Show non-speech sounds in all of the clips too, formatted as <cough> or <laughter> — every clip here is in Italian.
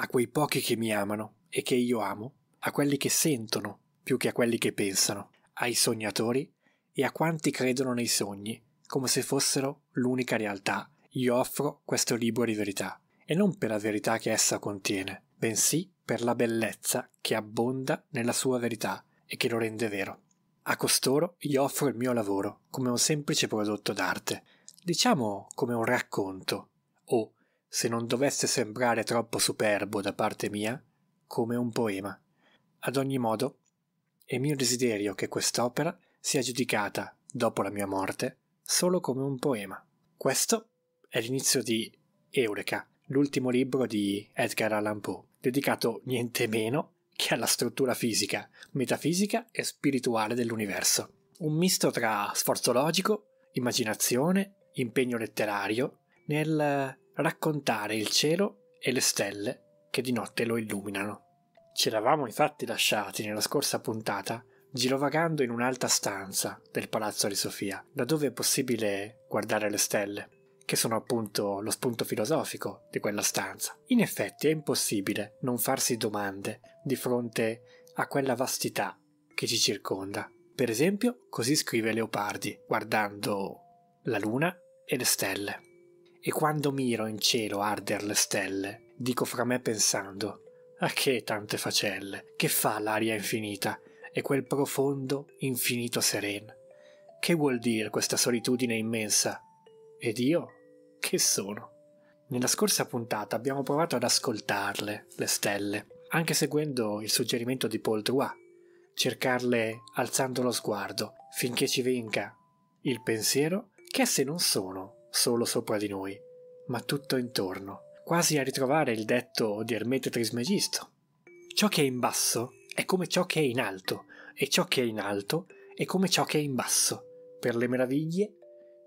a quei pochi che mi amano e che io amo, a quelli che sentono più che a quelli che pensano, ai sognatori e a quanti credono nei sogni, come se fossero l'unica realtà. Io offro questo libro di verità, e non per la verità che essa contiene, bensì per la bellezza che abbonda nella sua verità e che lo rende vero. A costoro io offro il mio lavoro come un semplice prodotto d'arte, diciamo come un racconto, o se non dovesse sembrare troppo superbo da parte mia, come un poema. Ad ogni modo, è mio desiderio che quest'opera sia giudicata, dopo la mia morte, solo come un poema. Questo è l'inizio di Eureka, l'ultimo libro di Edgar Allan Poe, dedicato niente meno che alla struttura fisica, metafisica e spirituale dell'universo. Un misto tra sforzo logico, immaginazione, impegno letterario, nel raccontare il cielo e le stelle che di notte lo illuminano. Ci eravamo infatti lasciati nella scorsa puntata girovagando in un'alta stanza del palazzo di Sofia, da dove è possibile guardare le stelle, che sono appunto lo spunto filosofico di quella stanza. In effetti è impossibile non farsi domande di fronte a quella vastità che ci circonda. Per esempio, così scrive Leopardi, guardando la luna e le stelle e quando miro in cielo arder le stelle, dico fra me pensando, a ah, che tante facelle, che fa l'aria infinita e quel profondo, infinito seren? Che vuol dire questa solitudine immensa? Ed io? Che sono? Nella scorsa puntata abbiamo provato ad ascoltarle, le stelle, anche seguendo il suggerimento di Paul Drouat, cercarle alzando lo sguardo finché ci venga il pensiero che esse non sono solo sopra di noi, ma tutto intorno, quasi a ritrovare il detto di Ermete Trismegisto. Ciò che è in basso è come ciò che è in alto, e ciò che è in alto è come ciò che è in basso, per le meraviglie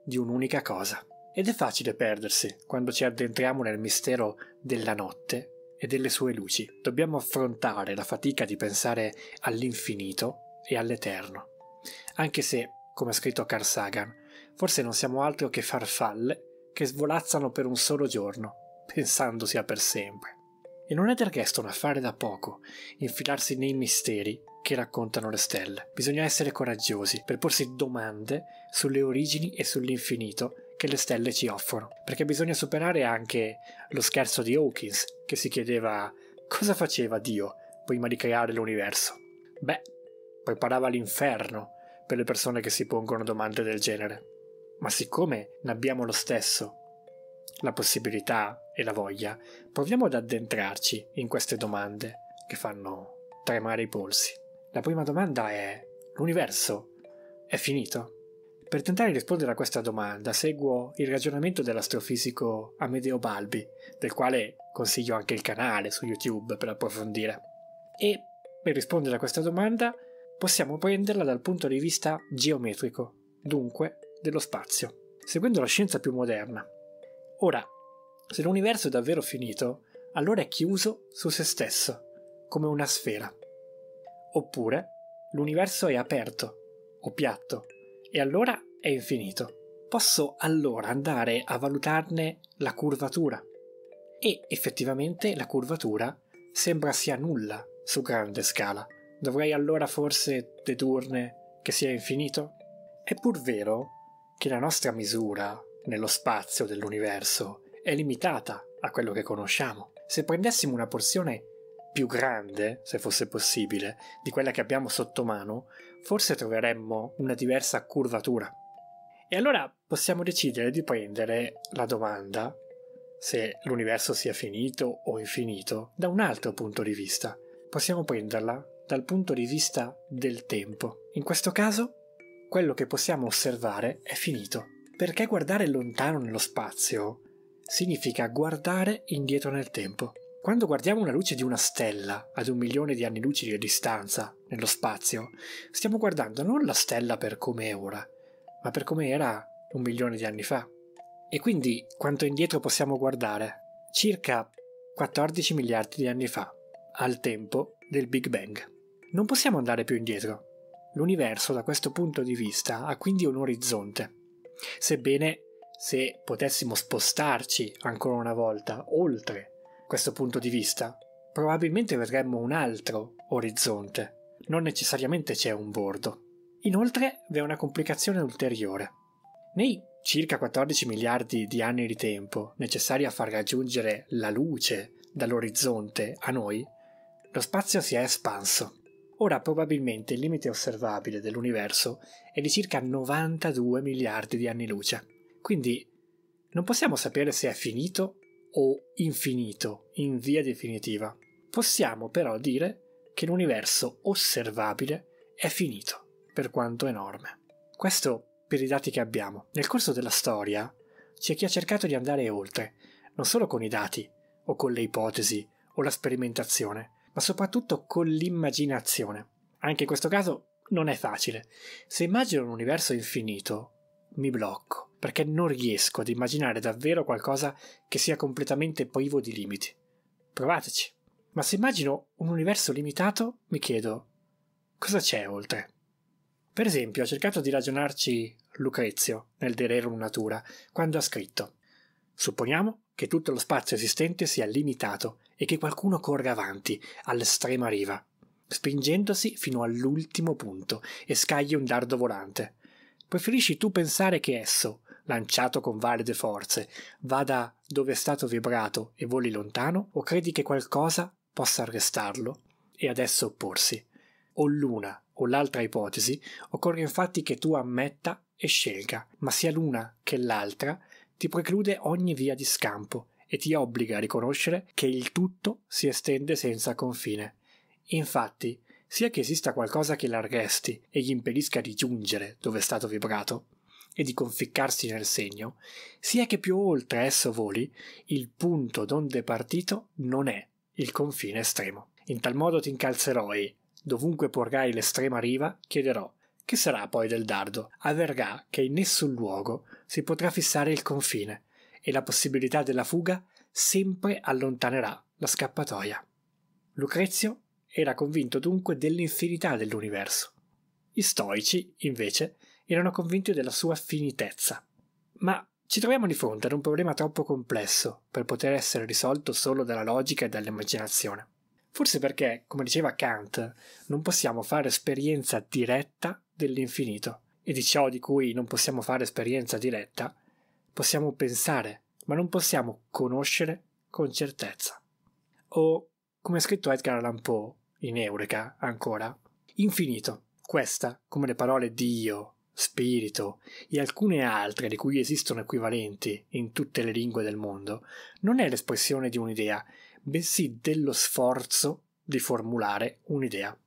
di un'unica cosa. Ed è facile perdersi quando ci addentriamo nel mistero della notte e delle sue luci. Dobbiamo affrontare la fatica di pensare all'infinito e all'eterno. Anche se, come ha scritto Carl Sagan, Forse non siamo altro che farfalle che svolazzano per un solo giorno, pensando sia per sempre. E non è del resto un affare da poco infilarsi nei misteri che raccontano le stelle. Bisogna essere coraggiosi per porsi domande sulle origini e sull'infinito che le stelle ci offrono, perché bisogna superare anche lo scherzo di Hawkins che si chiedeva cosa faceva Dio prima di creare l'universo. Beh, preparava l'inferno per le persone che si pongono domande del genere ma siccome ne abbiamo lo stesso la possibilità e la voglia, proviamo ad addentrarci in queste domande che fanno tremare i polsi. La prima domanda è l'universo è finito? Per tentare di rispondere a questa domanda seguo il ragionamento dell'astrofisico Amedeo Balbi, del quale consiglio anche il canale su YouTube per approfondire. E per rispondere a questa domanda possiamo prenderla dal punto di vista geometrico, dunque dello spazio, seguendo la scienza più moderna. Ora, se l'universo è davvero finito, allora è chiuso su se stesso, come una sfera. Oppure, l'universo è aperto, o piatto, e allora è infinito. Posso allora andare a valutarne la curvatura. E effettivamente la curvatura sembra sia nulla su grande scala. Dovrei allora forse dedurne che sia infinito? È pur vero che la nostra misura nello spazio dell'universo è limitata a quello che conosciamo. Se prendessimo una porzione più grande, se fosse possibile, di quella che abbiamo sotto mano, forse troveremmo una diversa curvatura. E allora possiamo decidere di prendere la domanda se l'universo sia finito o infinito da un altro punto di vista. Possiamo prenderla dal punto di vista del tempo. In questo caso quello che possiamo osservare è finito. Perché guardare lontano nello spazio significa guardare indietro nel tempo. Quando guardiamo la luce di una stella ad un milione di anni luce di distanza nello spazio, stiamo guardando non la stella per come è ora, ma per come era un milione di anni fa. E quindi quanto indietro possiamo guardare? Circa 14 miliardi di anni fa, al tempo del Big Bang. Non possiamo andare più indietro, L'universo da questo punto di vista ha quindi un orizzonte. Sebbene se potessimo spostarci ancora una volta oltre questo punto di vista, probabilmente vedremmo un altro orizzonte. Non necessariamente c'è un bordo. Inoltre vi è una complicazione ulteriore. Nei circa 14 miliardi di anni di tempo necessari a far raggiungere la luce dall'orizzonte a noi, lo spazio si è espanso. Ora probabilmente il limite osservabile dell'universo è di circa 92 miliardi di anni luce, quindi non possiamo sapere se è finito o infinito in via definitiva. Possiamo però dire che l'universo osservabile è finito, per quanto enorme. Questo per i dati che abbiamo. Nel corso della storia c'è chi ha cercato di andare oltre, non solo con i dati, o con le ipotesi, o la sperimentazione, ma soprattutto con l'immaginazione. Anche in questo caso non è facile. Se immagino un universo infinito, mi blocco, perché non riesco ad immaginare davvero qualcosa che sia completamente privo di limiti. Provateci. Ma se immagino un universo limitato, mi chiedo, cosa c'è oltre? Per esempio, ha cercato di ragionarci Lucrezio nel De Rerum Natura, quando ha scritto Supponiamo che tutto lo spazio esistente sia limitato e che qualcuno corra avanti, all'estrema riva, spingendosi fino all'ultimo punto e scagli un dardo volante. Preferisci tu pensare che esso, lanciato con valide forze, vada dove è stato vibrato e voli lontano, o credi che qualcosa possa arrestarlo e adesso opporsi? O l'una o l'altra ipotesi, occorre infatti che tu ammetta e scelga, ma sia l'una che l'altra ti preclude ogni via di scampo e ti obbliga a riconoscere che il tutto si estende senza confine. Infatti, sia che esista qualcosa che l'arresti e gli impedisca di giungere dove è stato vibrato e di conficcarsi nel segno, sia che più oltre esso voli, il punto donde è partito non è il confine estremo. In tal modo ti incalzerò e, dovunque porgai l'estrema riva, chiederò che sarà poi del dardo? Avverrà che in nessun luogo si potrà fissare il confine e la possibilità della fuga sempre allontanerà la scappatoia. Lucrezio era convinto dunque dell'infinità dell'universo. Gli stoici, invece, erano convinti della sua finitezza. Ma ci troviamo di fronte ad un problema troppo complesso per poter essere risolto solo dalla logica e dall'immaginazione. Forse perché, come diceva Kant, non possiamo fare esperienza diretta dell'infinito e di ciò di cui non possiamo fare esperienza diretta, possiamo pensare, ma non possiamo conoscere con certezza. O, come ha scritto Edgar Allan Poe, in Eureka ancora, infinito. Questa, come le parole Dio, spirito e alcune altre di cui esistono equivalenti in tutte le lingue del mondo, non è l'espressione di un'idea, bensì dello sforzo di formulare un'idea.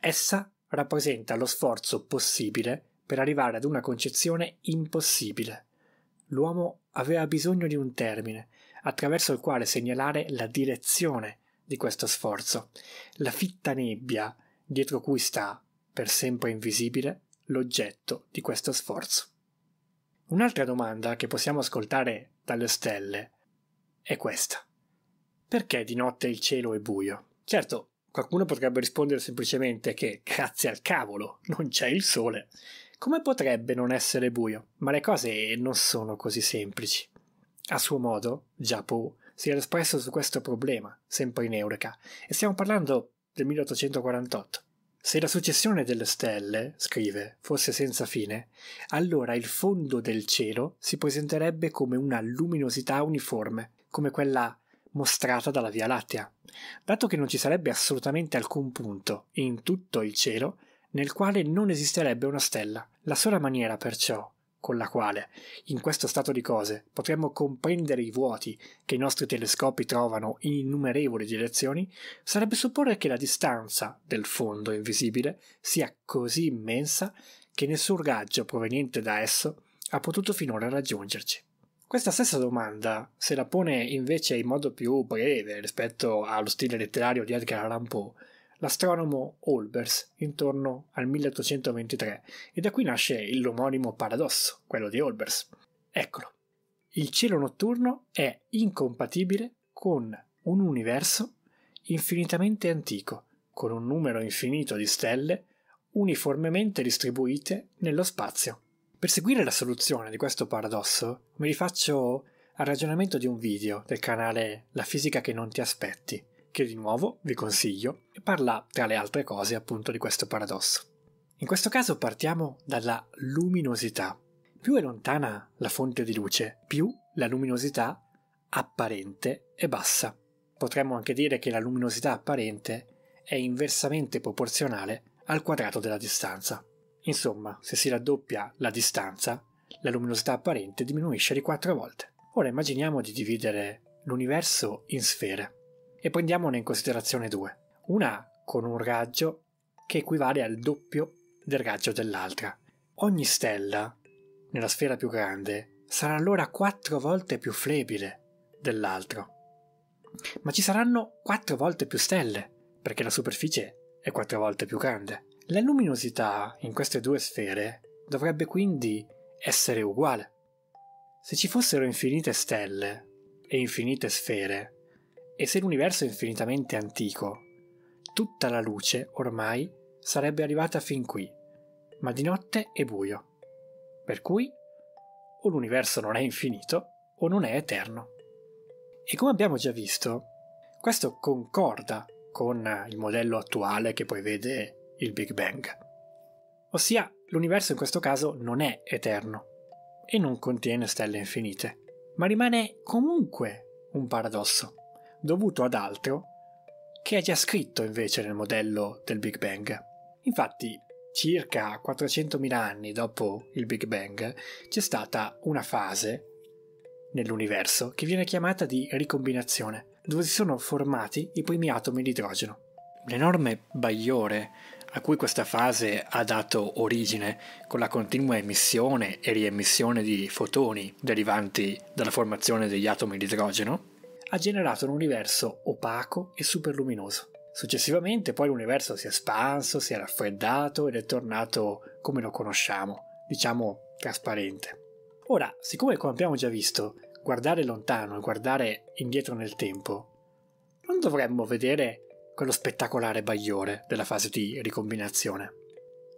Essa rappresenta lo sforzo possibile per arrivare ad una concezione impossibile. L'uomo aveva bisogno di un termine, attraverso il quale segnalare la direzione di questo sforzo. La fitta nebbia dietro cui sta, per sempre invisibile, l'oggetto di questo sforzo. Un'altra domanda che possiamo ascoltare dalle stelle è questa. Perché di notte il cielo è buio? Certo, Qualcuno potrebbe rispondere semplicemente che, grazie al cavolo, non c'è il sole. Come potrebbe non essere buio? Ma le cose non sono così semplici. A suo modo, Giappone si era espresso su questo problema, sempre in Eureka, e stiamo parlando del 1848. Se la successione delle stelle, scrive, fosse senza fine, allora il fondo del cielo si presenterebbe come una luminosità uniforme, come quella mostrata dalla Via Lattea, dato che non ci sarebbe assolutamente alcun punto, in tutto il cielo, nel quale non esisterebbe una stella. La sola maniera, perciò, con la quale, in questo stato di cose, potremmo comprendere i vuoti che i nostri telescopi trovano in innumerevoli direzioni, sarebbe supporre che la distanza del fondo invisibile sia così immensa che nessun raggio proveniente da esso ha potuto finora raggiungerci. Questa stessa domanda se la pone invece in modo più breve rispetto allo stile letterario di Edgar Allan Poe l'astronomo Olbers intorno al 1823 e da qui nasce l'omonimo paradosso, quello di Olbers. Eccolo. Il cielo notturno è incompatibile con un universo infinitamente antico, con un numero infinito di stelle uniformemente distribuite nello spazio. Per seguire la soluzione di questo paradosso mi rifaccio al ragionamento di un video del canale La fisica che non ti aspetti, che di nuovo vi consiglio e parla tra le altre cose appunto di questo paradosso. In questo caso partiamo dalla luminosità. Più è lontana la fonte di luce, più la luminosità apparente è bassa. Potremmo anche dire che la luminosità apparente è inversamente proporzionale al quadrato della distanza. Insomma, se si raddoppia la distanza, la luminosità apparente diminuisce di 4 volte. Ora immaginiamo di dividere l'universo in sfere e prendiamone in considerazione due. Una con un raggio che equivale al doppio del raggio dell'altra. Ogni stella, nella sfera più grande, sarà allora 4 volte più flebile dell'altro. Ma ci saranno 4 volte più stelle, perché la superficie è 4 volte più grande. La luminosità in queste due sfere dovrebbe quindi essere uguale. Se ci fossero infinite stelle e infinite sfere, e se l'universo è infinitamente antico, tutta la luce ormai sarebbe arrivata fin qui, ma di notte è buio. Per cui, o l'universo non è infinito, o non è eterno. E come abbiamo già visto, questo concorda con il modello attuale che poi vede il Big Bang. Ossia, l'universo in questo caso non è eterno e non contiene stelle infinite, ma rimane comunque un paradosso, dovuto ad altro che è già scritto invece nel modello del Big Bang. Infatti, circa 400.000 anni dopo il Big Bang, c'è stata una fase nell'universo che viene chiamata di ricombinazione, dove si sono formati i primi atomi di idrogeno. L'enorme bagliore a cui questa fase ha dato origine con la continua emissione e riemissione di fotoni derivanti dalla formazione degli atomi di idrogeno, ha generato un universo opaco e superluminoso. Successivamente poi l'universo si è espanso, si è raffreddato ed è tornato come lo conosciamo, diciamo trasparente. Ora, siccome come abbiamo già visto, guardare lontano e guardare indietro nel tempo, non dovremmo vedere quello spettacolare bagliore della fase di ricombinazione.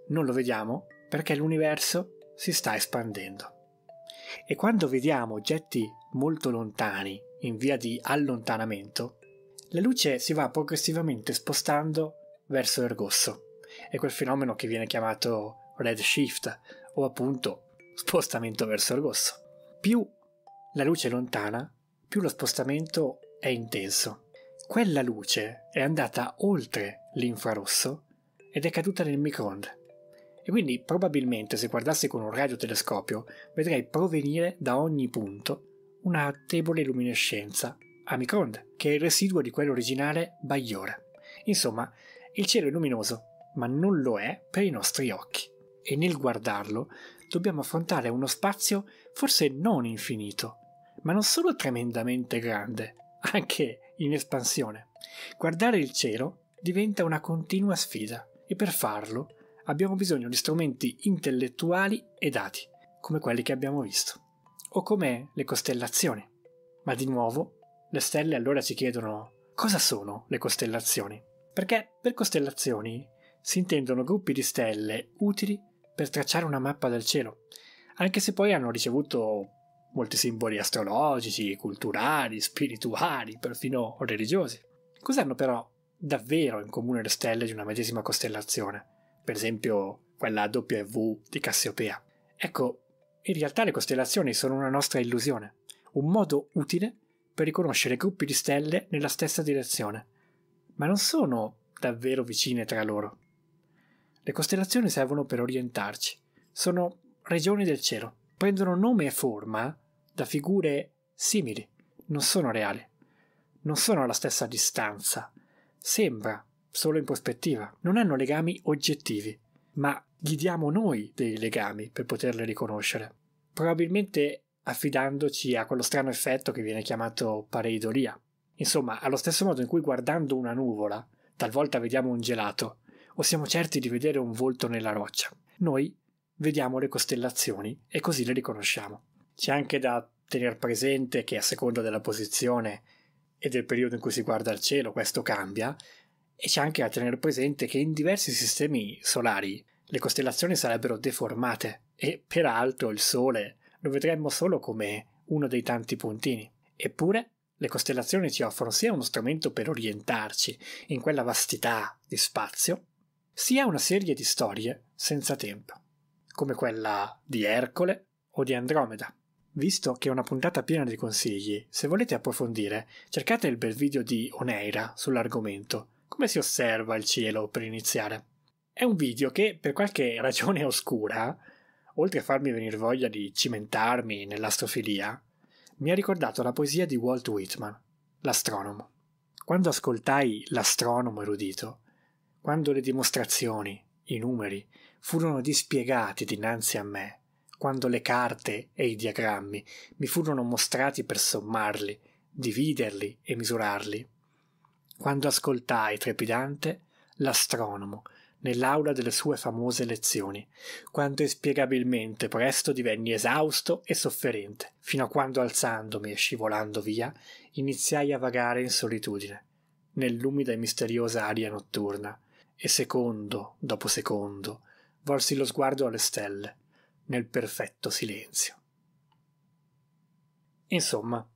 Non lo vediamo perché l'universo si sta espandendo. E quando vediamo oggetti molto lontani in via di allontanamento, la luce si va progressivamente spostando verso l'ergosso. È quel fenomeno che viene chiamato redshift o appunto spostamento verso l'ergosso. Più la luce è lontana, più lo spostamento è intenso quella luce è andata oltre l'infrarosso ed è caduta nel microonde. E quindi probabilmente se guardassi con un radiotelescopio vedrei provenire da ogni punto una debole luminescenza a microonde, che è il residuo di quello originale bagliore. Insomma, il cielo è luminoso, ma non lo è per i nostri occhi. E nel guardarlo dobbiamo affrontare uno spazio forse non infinito, ma non solo tremendamente grande, <laughs> anche in espansione. Guardare il cielo diventa una continua sfida e per farlo abbiamo bisogno di strumenti intellettuali e dati, come quelli che abbiamo visto, o come le costellazioni. Ma di nuovo, le stelle allora ci chiedono cosa sono le costellazioni? Perché per costellazioni si intendono gruppi di stelle utili per tracciare una mappa del cielo, anche se poi hanno ricevuto molti simboli astrologici, culturali, spirituali, perfino religiosi. Cos'hanno però davvero in comune le stelle di una medesima costellazione? Per esempio quella W di Cassiopea. Ecco, in realtà le costellazioni sono una nostra illusione, un modo utile per riconoscere gruppi di stelle nella stessa direzione, ma non sono davvero vicine tra loro. Le costellazioni servono per orientarci, sono regioni del cielo, prendono nome e forma da figure simili, non sono reali, non sono alla stessa distanza, sembra solo in prospettiva, non hanno legami oggettivi, ma gli diamo noi dei legami per poterle riconoscere, probabilmente affidandoci a quello strano effetto che viene chiamato pareidolia. Insomma, allo stesso modo in cui guardando una nuvola, talvolta vediamo un gelato, o siamo certi di vedere un volto nella roccia, noi vediamo le costellazioni e così le riconosciamo. C'è anche da tenere presente che a seconda della posizione e del periodo in cui si guarda il cielo questo cambia e c'è anche da tenere presente che in diversi sistemi solari le costellazioni sarebbero deformate e peraltro il Sole lo vedremmo solo come uno dei tanti puntini. Eppure le costellazioni ci offrono sia uno strumento per orientarci in quella vastità di spazio, sia una serie di storie senza tempo, come quella di Ercole o di Andromeda. Visto che è una puntata piena di consigli, se volete approfondire, cercate il bel video di Oneira sull'argomento, come si osserva il cielo per iniziare. È un video che, per qualche <laughs> ragione oscura, oltre a farmi venire voglia di cimentarmi nell'astrofilia, mi ha ricordato la poesia di Walt Whitman, L'astronomo. Quando ascoltai l'astronomo erudito, quando le dimostrazioni, i numeri, furono dispiegati dinanzi a me, quando le carte e i diagrammi mi furono mostrati per sommarli, dividerli e misurarli, quando ascoltai trepidante l'astronomo nell'aula delle sue famose lezioni, quando inspiegabilmente presto divenni esausto e sofferente, fino a quando alzandomi e scivolando via, iniziai a vagare in solitudine, nell'umida e misteriosa aria notturna, e secondo dopo secondo volsi lo sguardo alle stelle, nel perfetto silenzio. Insomma,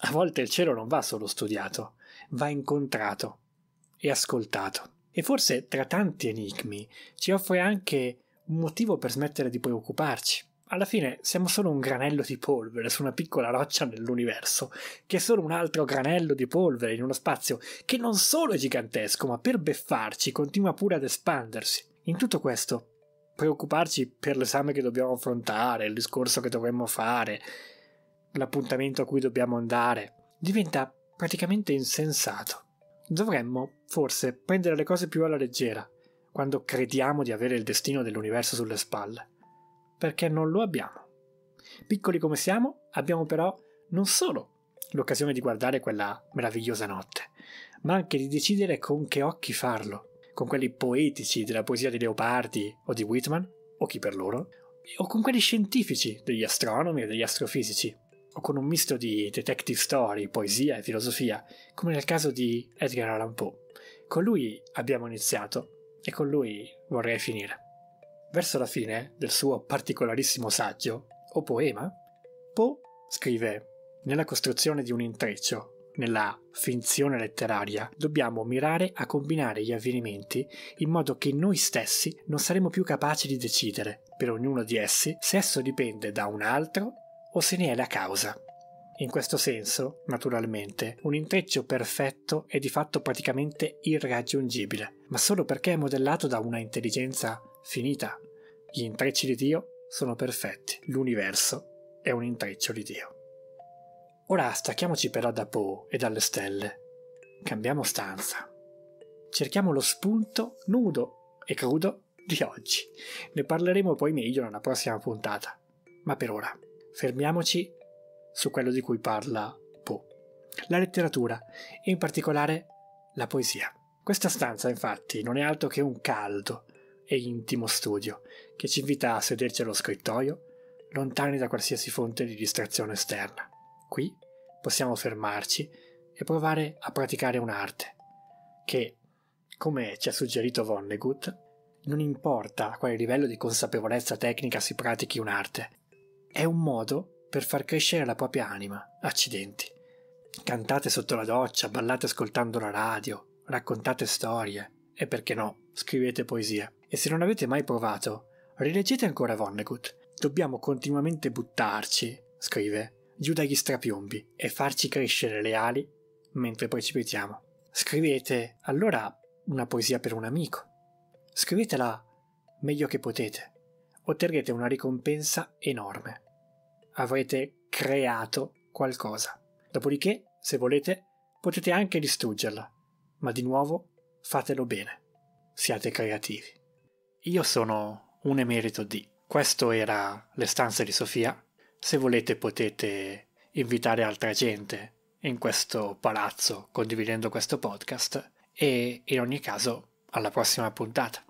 a volte il cielo non va solo studiato, va incontrato e ascoltato. E forse tra tanti enigmi ci offre anche un motivo per smettere di preoccuparci. Alla fine siamo solo un granello di polvere su una piccola roccia nell'universo, che è solo un altro granello di polvere in uno spazio che non solo è gigantesco, ma per beffarci continua pure ad espandersi. In tutto questo preoccuparci per l'esame che dobbiamo affrontare, il discorso che dovremmo fare, l'appuntamento a cui dobbiamo andare, diventa praticamente insensato. Dovremmo, forse, prendere le cose più alla leggera, quando crediamo di avere il destino dell'universo sulle spalle, perché non lo abbiamo. Piccoli come siamo, abbiamo però non solo l'occasione di guardare quella meravigliosa notte, ma anche di decidere con che occhi farlo, con quelli poetici della poesia di Leopardi o di Whitman, o chi per loro, o con quelli scientifici degli astronomi e degli astrofisici, o con un misto di detective story, poesia e filosofia, come nel caso di Edgar Allan Poe. Con lui abbiamo iniziato e con lui vorrei finire. Verso la fine del suo particolarissimo saggio, o poema, Poe scrive: Nella costruzione di un intreccio nella finzione letteraria, dobbiamo mirare a combinare gli avvenimenti in modo che noi stessi non saremo più capaci di decidere, per ognuno di essi, se esso dipende da un altro o se ne è la causa. In questo senso, naturalmente, un intreccio perfetto è di fatto praticamente irraggiungibile, ma solo perché è modellato da una intelligenza finita. Gli intrecci di Dio sono perfetti, l'universo è un intreccio di Dio. Ora stacchiamoci però da Poe e dalle stelle. Cambiamo stanza. Cerchiamo lo spunto nudo e crudo di oggi. Ne parleremo poi meglio nella prossima puntata. Ma per ora, fermiamoci su quello di cui parla Poe. La letteratura, e in particolare la poesia. Questa stanza, infatti, non è altro che un caldo e intimo studio che ci invita a sederci allo scrittoio, lontani da qualsiasi fonte di distrazione esterna. Qui possiamo fermarci e provare a praticare un'arte, che, come ci ha suggerito Vonnegut, non importa a quale livello di consapevolezza tecnica si pratichi un'arte, è un modo per far crescere la propria anima, accidenti. Cantate sotto la doccia, ballate ascoltando la radio, raccontate storie e perché no, scrivete poesie. E se non avete mai provato, rileggete ancora Vonnegut. Dobbiamo continuamente buttarci, scrive, giù dagli strapiombi e farci crescere le ali mentre precipitiamo. Scrivete allora una poesia per un amico. Scrivetela meglio che potete. Otterrete una ricompensa enorme. Avrete creato qualcosa. Dopodiché, se volete, potete anche distruggerla. Ma di nuovo, fatelo bene. Siate creativi. Io sono un emerito di. Questo era Le stanze di Sofia se volete potete invitare altra gente in questo palazzo condividendo questo podcast e in ogni caso alla prossima puntata.